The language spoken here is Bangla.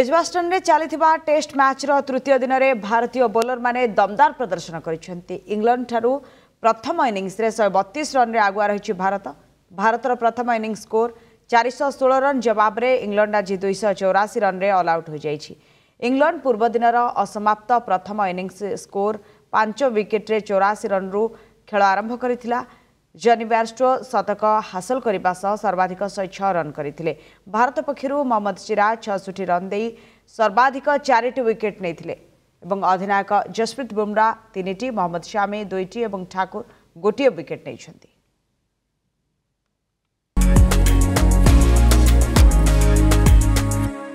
এজবাস্টনরে চালিথিবা টেস্ট ম্যাচর তৃতীয় দিনরে ভারতীয় বোলরমানে দমদার প্রদর্শন করেছেন ইংল্যান্ডঠারু প্রথম ইনিংসরে শহে বতিশ রনরে আগুয়া রয়েছে ভারত ভারতর প্রথম ইনিংস স্কোর চারিশ ষোল রন জবাবরে ইংল্যান্ড আজ দুইশ চৌরাশি রনরে অল আউট হয়ে যাই ইংল্যান্ড পূর্বদিনর অসমাপ্ত প্রথম ইনিংস স্কোর পাঁচ উইকেট্রে চৌরাশি রনরু খেল আরম্ভ করেছিল जन व्याष्टो शतक हासल सर्वाधिक रन छे भारत पक्ष मोहम्मद सिराज छि रन दे सर्वाधिक चारिटी विकेट नै अधिनायक जसप्रीत बुमराहा तिनिटी मोहम्मद शामी दुईटी ठाकुर गोटिए विकेट नै